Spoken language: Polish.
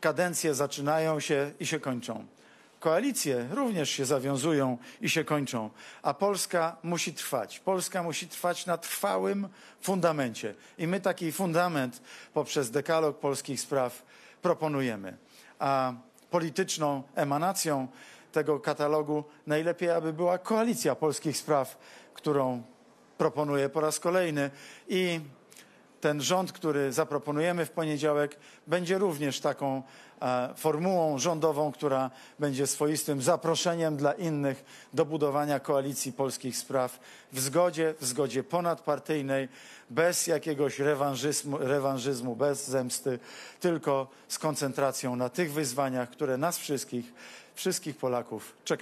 kadencje zaczynają się i się kończą. Koalicje również się zawiązują i się kończą, a Polska musi trwać. Polska musi trwać na trwałym fundamencie. I my taki fundament poprzez dekalog polskich spraw proponujemy. A polityczną emanacją tego katalogu najlepiej, aby była koalicja polskich spraw, którą proponuję po raz kolejny. I ten rząd, który zaproponujemy w poniedziałek, będzie również taką e, formułą rządową, która będzie swoistym zaproszeniem dla innych do budowania koalicji polskich spraw w zgodzie, w zgodzie ponadpartyjnej, bez jakiegoś rewanżyzmu, rewanżyzmu bez zemsty, tylko z koncentracją na tych wyzwaniach, które nas wszystkich, wszystkich Polaków czekają.